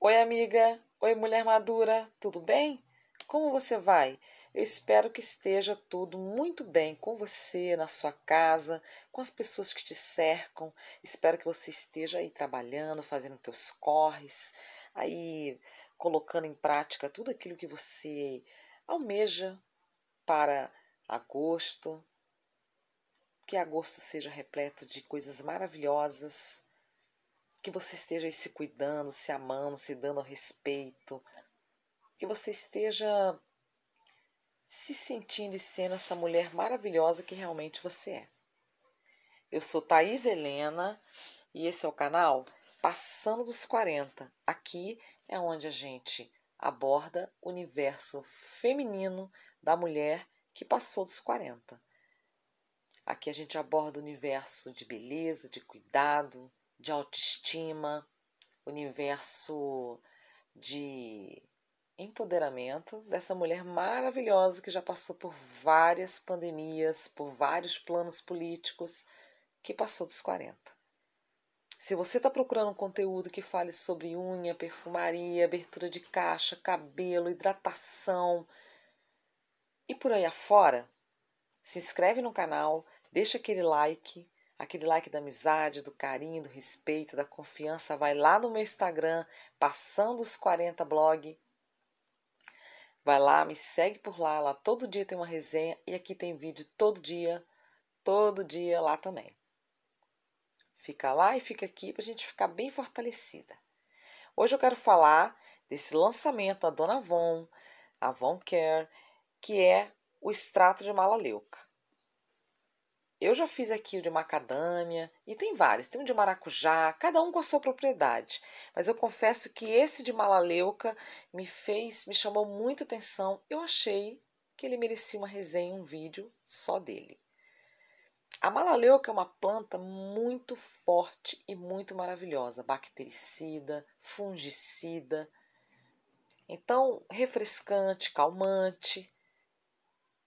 Oi, amiga. Oi, mulher madura. Tudo bem? Como você vai? Eu espero que esteja tudo muito bem com você, na sua casa, com as pessoas que te cercam. Espero que você esteja aí trabalhando, fazendo teus corres, aí colocando em prática tudo aquilo que você almeja para agosto. Que agosto seja repleto de coisas maravilhosas, que você esteja se cuidando, se amando, se dando respeito, que você esteja se sentindo e sendo essa mulher maravilhosa que realmente você é. Eu sou Thaís Helena e esse é o canal Passando dos 40. Aqui é onde a gente aborda o universo feminino da mulher que passou dos 40. Aqui a gente aborda o universo de beleza, de cuidado, de autoestima, universo de empoderamento dessa mulher maravilhosa que já passou por várias pandemias, por vários planos políticos, que passou dos 40. Se você está procurando um conteúdo que fale sobre unha, perfumaria, abertura de caixa, cabelo, hidratação e por aí afora, se inscreve no canal, deixa aquele like, Aquele like da amizade, do carinho, do respeito, da confiança, vai lá no meu Instagram, passando os 40 blog. Vai lá, me segue por lá, lá todo dia tem uma resenha e aqui tem vídeo todo dia, todo dia lá também. Fica lá e fica aqui pra gente ficar bem fortalecida. Hoje eu quero falar desse lançamento da Dona Von, a Von Care, que é o extrato de mala leuca. Eu já fiz aqui o de macadâmia e tem vários, tem um de maracujá, cada um com a sua propriedade. Mas eu confesso que esse de malaleuca me fez, me chamou muita atenção. Eu achei que ele merecia uma resenha, um vídeo só dele. A malaleuca é uma planta muito forte e muito maravilhosa, bactericida, fungicida. Então, refrescante, calmante.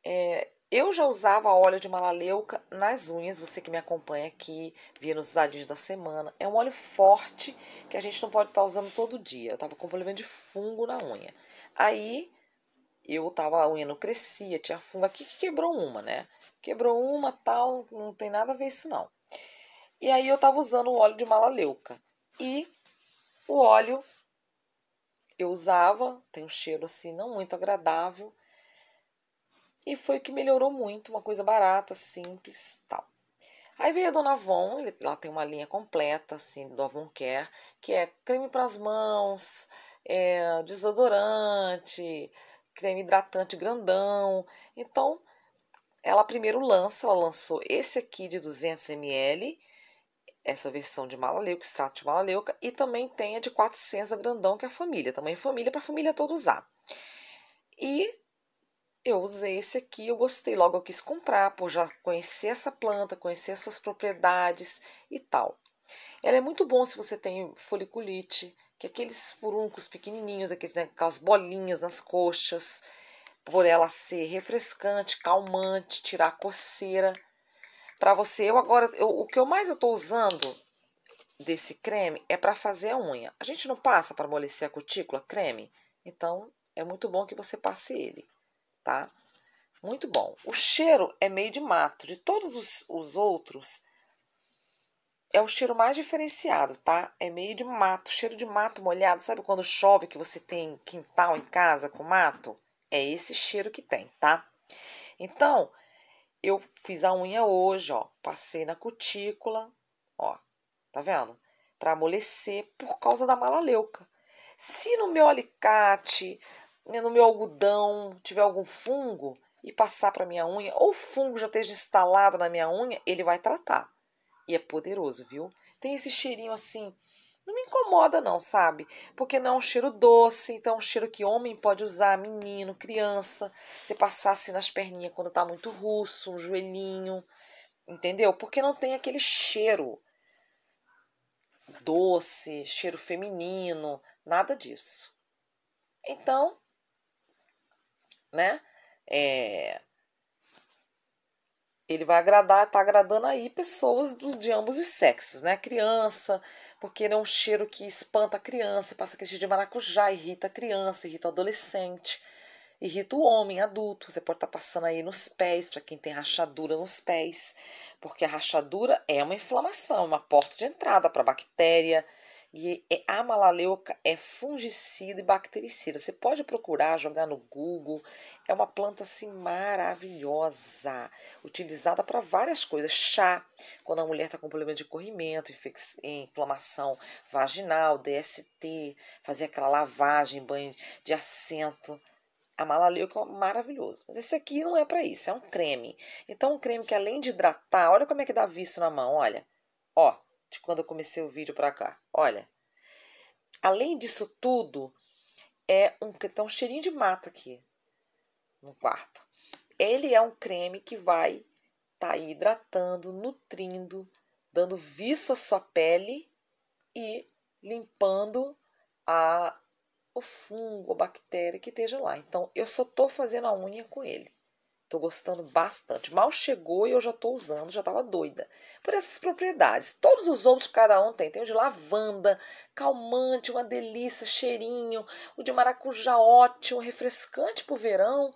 É, eu já usava óleo de malaleuca nas unhas, você que me acompanha aqui, via nos usadinhos da semana. É um óleo forte que a gente não pode estar tá usando todo dia. Eu tava com problema de fungo na unha. Aí eu tava, a unha não crescia, tinha fungo aqui que quebrou uma, né? Quebrou uma, tal, não tem nada a ver isso não. E aí eu tava usando o óleo de malaleuca. E o óleo eu usava, tem um cheiro assim não muito agradável, e foi o que melhorou muito, uma coisa barata, simples, tal. Aí veio a Dona Avon, ela tem uma linha completa, assim, do Avon Care, que é creme para as mãos, é, desodorante, creme hidratante grandão. Então, ela primeiro lança, ela lançou esse aqui de 200ml, essa versão de malaleuca, extrato de malaleuca, e também tem a de 400 a grandão, que é a família, também família, para família toda usar. E eu usei esse aqui, eu gostei, logo eu quis comprar, por já conhecer essa planta, conhecer as suas propriedades e tal. Ela é muito bom se você tem foliculite, que é aqueles furuncos pequenininhos, aqueles, né, aquelas bolinhas nas coxas, por ela ser refrescante, calmante, tirar a coceira. Para você, eu agora, eu, o que eu mais eu tô usando desse creme é para fazer a unha. A gente não passa para amolecer a cutícula creme, então é muito bom que você passe ele tá? Muito bom. O cheiro é meio de mato. De todos os, os outros, é o cheiro mais diferenciado, tá? É meio de mato, cheiro de mato molhado. Sabe quando chove que você tem quintal em casa com mato? É esse cheiro que tem, tá? Então, eu fiz a unha hoje, ó. Passei na cutícula, ó. Tá vendo? Para amolecer por causa da malaleuca. Se no meu alicate, né, no meu algodão tiver algum fungo e passar para minha unha, ou o fungo já esteja instalado na minha unha, ele vai tratar. E é poderoso, viu? Tem esse cheirinho assim, não me incomoda não, sabe? Porque não é um cheiro doce, então é um cheiro que homem pode usar, menino, criança. Você passar assim nas perninhas quando tá muito russo, um joelhinho, entendeu? Porque não tem aquele cheiro doce, cheiro feminino, nada disso. Então, né? É, ele vai agradar, tá agradando aí pessoas dos, de ambos os sexos, né? Criança, porque ele é um cheiro que espanta a criança, passa aquele cheiro de maracujá, irrita a criança, irrita o adolescente, irrita o homem adulto. Você pode estar tá passando aí nos pés, para quem tem rachadura nos pés, porque a rachadura é uma inflamação, uma porta de entrada para bactéria, e é a malaleuca é fungicida e bactericida. Você pode procurar, jogar no Google. É uma planta assim maravilhosa, utilizada para várias coisas. Chá, quando a mulher está com problema de corrimento, inflamação vaginal, DST, fazer aquela lavagem, banho de assento. A malaleuca é maravilhoso. Mas esse aqui não é para isso, é um creme. Então, um creme que além de hidratar, olha como é que dá visto na mão, olha. Ó, de quando eu comecei o vídeo para cá. Olha, além disso tudo, é um, tá um cheirinho de mato aqui no quarto. Ele é um creme que vai tá hidratando, nutrindo, dando viço à sua pele e limpando a o fungo, a bactéria que esteja lá. Então, eu só tô fazendo a unha com ele. Tô gostando bastante. Mal chegou e eu já tô usando, já tava doida. Por essas propriedades. Todos os outros que cada um tem. Tem o de lavanda, calmante, uma delícia, cheirinho. O de maracujá ótimo, refrescante pro verão.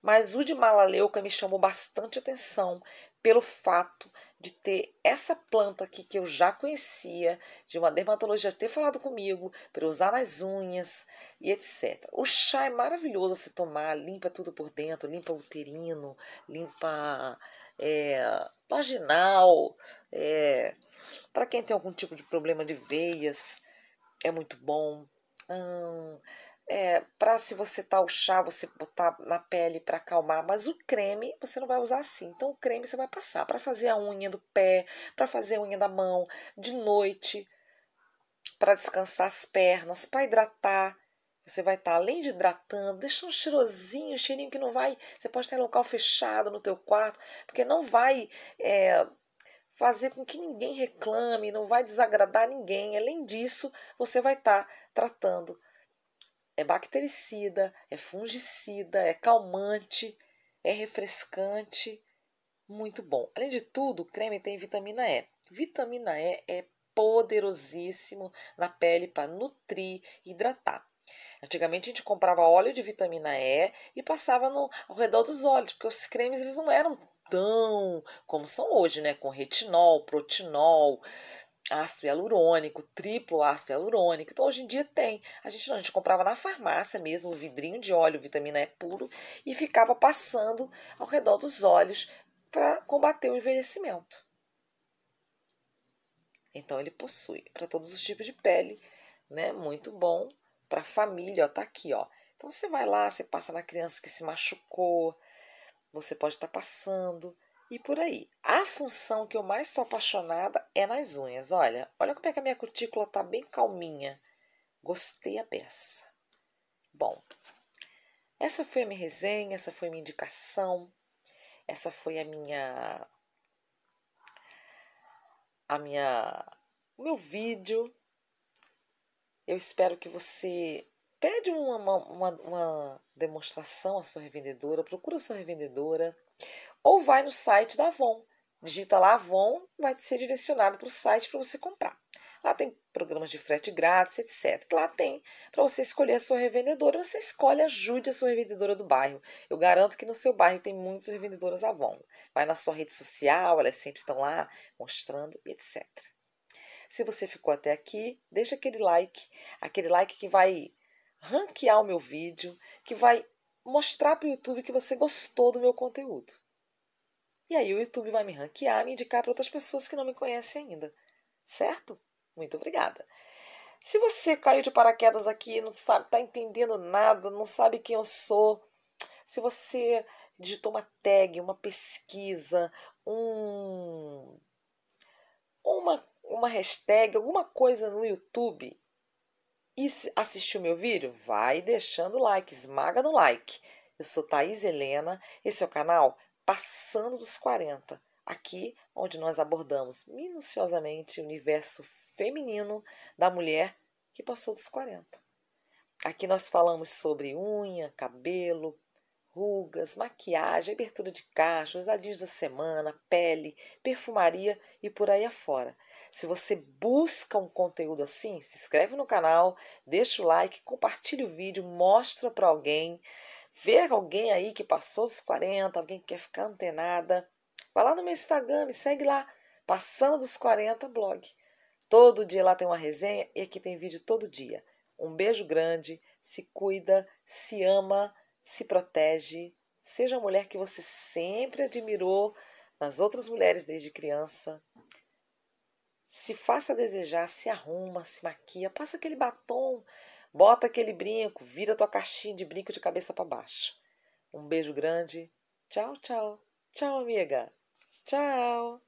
Mas o de malaleuca me chamou bastante atenção pelo fato de ter essa planta aqui que eu já conhecia, de uma dermatologista ter falado comigo, para usar nas unhas e etc. O chá é maravilhoso você tomar, limpa tudo por dentro, limpa o uterino, limpa é, vaginal, é, para quem tem algum tipo de problema de veias, é muito bom. Hum, é, para se você tá o chá, você botar na pele para acalmar, mas o creme você não vai usar assim. Então o creme você vai passar para fazer a unha do pé, para fazer a unha da mão, de noite, para descansar as pernas, para hidratar. Você vai estar tá, além de hidratando, deixando um cheirosinho, um cheirinho que não vai, você pode estar em local fechado no teu quarto, porque não vai é, fazer com que ninguém reclame, não vai desagradar ninguém. Além disso, você vai estar tá tratando é bactericida, é fungicida, é calmante, é refrescante, muito bom. Além de tudo, o creme tem vitamina E. Vitamina E é poderosíssimo na pele para nutrir e hidratar. Antigamente a gente comprava óleo de vitamina E e passava no, ao redor dos olhos, porque os cremes eles não eram tão como são hoje, né? Com retinol, protinol, ácido hialurônico, triplo ácido hialurônico. Então, hoje em dia tem. A gente não, a gente comprava na farmácia mesmo, o vidrinho de óleo, vitamina E puro, e ficava passando ao redor dos olhos para combater o envelhecimento. Então, ele possui para todos os tipos de pele, né? Muito bom para a família, ó, tá aqui, ó. Então, você vai lá, você passa na criança que se machucou, você pode estar tá passando e por aí. A função que eu mais estou apaixonada é nas unhas. Olha, olha como é que a minha cutícula está bem calminha. Gostei a peça. Bom, essa foi a minha resenha, essa foi a minha indicação, essa foi a minha a minha o meu vídeo. Eu espero que você pede uma, uma, uma demonstração à sua revendedora, procura a sua revendedora ou vai no site da Avon, digita lá Avon, vai ser direcionado para o site para você comprar. Lá tem programas de frete grátis, etc. Lá tem para você escolher a sua revendedora. Você escolhe, ajude a sua revendedora do bairro. Eu garanto que no seu bairro tem muitas revendedoras Avon. Vai na sua rede social, elas sempre estão lá mostrando, etc. Se você ficou até aqui, deixa aquele like, aquele like que vai ranquear o meu vídeo, que vai mostrar para o YouTube que você gostou do meu conteúdo. E aí o YouTube vai me ranquear, me indicar para outras pessoas que não me conhecem ainda. Certo? Muito obrigada. Se você caiu de paraquedas aqui, não sabe, está entendendo nada, não sabe quem eu sou, se você digitou uma tag, uma pesquisa, um uma uma hashtag, alguma coisa no YouTube e assistiu meu vídeo? Vai deixando o like, esmaga no like. Eu sou Thaís Helena, esse é o canal Passando dos 40, aqui onde nós abordamos minuciosamente o universo feminino da mulher que passou dos 40. Aqui nós falamos sobre unha, cabelo, rugas, maquiagem, abertura de cachos, adios da semana, pele, perfumaria e por aí afora. Se você busca um conteúdo assim, se inscreve no canal, deixa o like, compartilha o vídeo, mostra para alguém, vê alguém aí que passou dos 40, alguém que quer ficar antenada. Vai lá no meu Instagram, me segue lá, Passando dos 40 blog. Todo dia lá tem uma resenha e aqui tem vídeo todo dia. Um beijo grande, se cuida, se ama, se protege. Seja a mulher que você sempre admirou nas outras mulheres desde criança se faça desejar, se arruma, se maquia, passa aquele batom, bota aquele brinco, vira tua caixinha de brinco de cabeça para baixo. Um beijo grande. Tchau, tchau. Tchau, amiga. Tchau.